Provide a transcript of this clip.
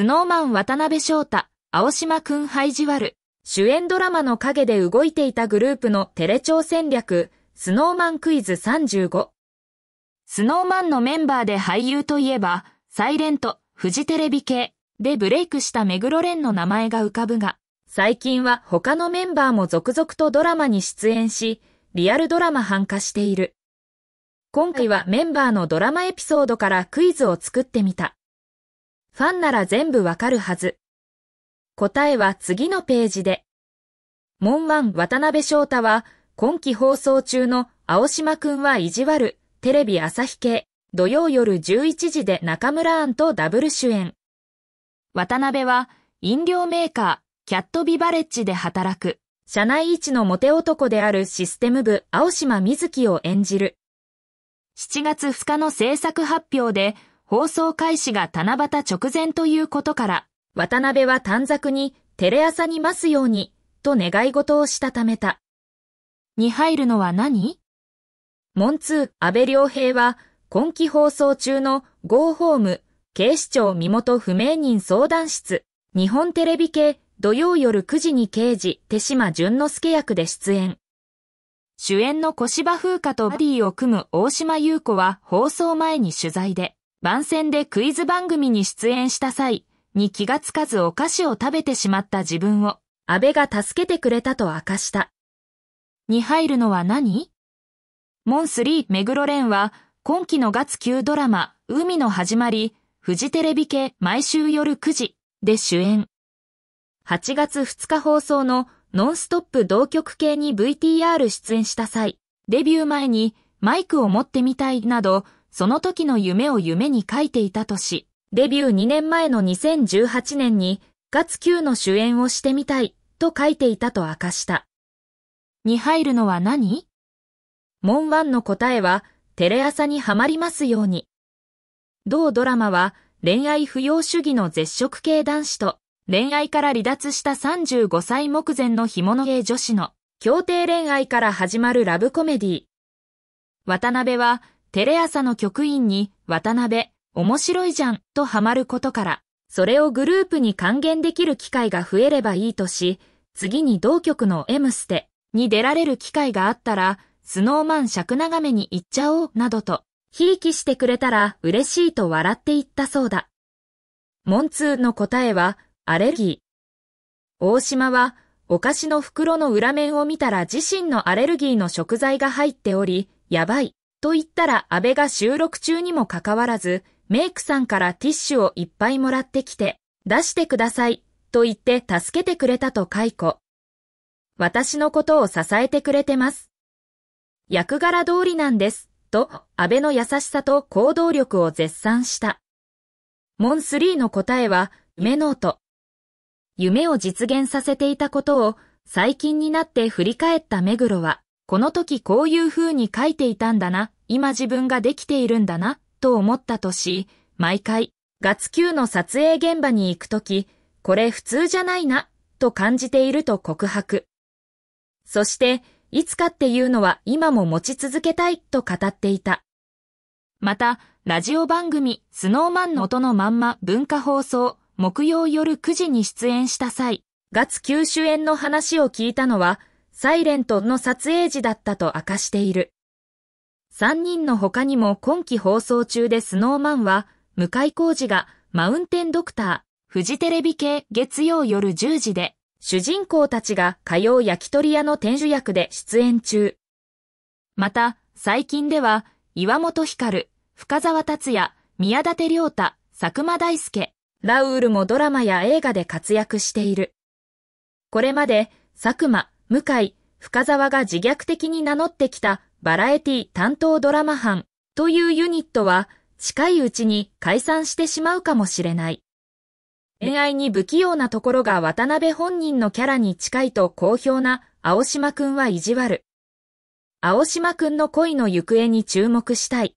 スノーマン渡辺翔太、青島くんハイジワル、主演ドラマの陰で動いていたグループのテレ朝戦略、スノーマンクイズ35。スノーマンのメンバーで俳優といえば、サイレント、フジテレビ系でブレイクした目黒蓮の名前が浮かぶが、最近は他のメンバーも続々とドラマに出演し、リアルドラマ反化している。今回はメンバーのドラマエピソードからクイズを作ってみた。ファンなら全部わかるはず。答えは次のページで。モンワン渡辺翔太は、今期放送中の青島くんは意地悪、テレビ朝日系、土曜夜11時で中村アンとダブル主演。渡辺は、飲料メーカー、キャットビバレッジで働く、社内一のモテ男であるシステム部青島瑞希を演じる。7月2日の制作発表で、放送開始が七夕直前ということから、渡辺は短冊にテレ朝に増すように、と願い事をしたためた。に入るのは何モンツー、安倍良平は、今期放送中の GO ホーム、警視庁身元不明人相談室、日本テレビ系土曜夜9時に刑事手島淳之介役で出演。主演の小芝風花とバディを組む大島優子は放送前に取材で、番宣でクイズ番組に出演した際に気がつかずお菓子を食べてしまった自分を安倍が助けてくれたと明かした。に入るのは何モンスリー・目黒ンは今期の月9ドラマ海の始まりフジテレビ系毎週夜9時で主演。8月2日放送のノンストップ同局系に VTR 出演した際、デビュー前にマイクを持ってみたいなど、その時の夢を夢に書いていたとし、デビュー2年前の2018年に、ガツ Q の主演をしてみたい、と書いていたと明かした。に入るのは何モンワンの答えは、テレ朝にはまりますように。同ドラマは、恋愛不要主義の絶食系男子と、恋愛から離脱した35歳目前の干物系女子の、協定恋愛から始まるラブコメディ。渡辺は、テレ朝の局員に渡辺、面白いじゃんとハマることから、それをグループに還元できる機会が増えればいいとし、次に同局の M ステに出られる機会があったら、スノーマン尺長めに行っちゃおうなどと、ひいきしてくれたら嬉しいと笑っていったそうだ。モンツーの答えは、アレルギー。大島は、お菓子の袋の裏面を見たら自身のアレルギーの食材が入っており、やばい、と言ったら安倍が収録中にもかかわらず、メイクさんからティッシュをいっぱいもらってきて、出してください、と言って助けてくれたと解雇。私のことを支えてくれてます。役柄通りなんです、と安倍の優しさと行動力を絶賛した。モンスリーの答えは、夢ノート。夢を実現させていたことを最近になって振り返った目黒は、この時こういう風に書いていたんだな、今自分ができているんだな、と思ったとし、毎回、ガツの撮影現場に行く時、これ普通じゃないな、と感じていると告白。そして、いつかっていうのは今も持ち続けたいと語っていた。また、ラジオ番組、スノーマンの音のまんま文化放送、木曜夜9時に出演した際、ガツ九州演の話を聞いたのは、サイレントの撮影時だったと明かしている。3人の他にも今期放送中でスノーマンは、向井浩二がマウンテンドクター、フジテレビ系月曜夜10時で、主人公たちが火曜焼き鳥屋の店主役で出演中。また、最近では、岩本光、深沢達也、宮舘良太、佐久間大介、ラウールもドラマや映画で活躍している。これまで、佐久間、向井、深沢が自虐的に名乗ってきたバラエティ担当ドラマ班というユニットは近いうちに解散してしまうかもしれない。恋愛に不器用なところが渡辺本人のキャラに近いと好評な青島くんは意地悪。青島くんの恋の行方に注目したい。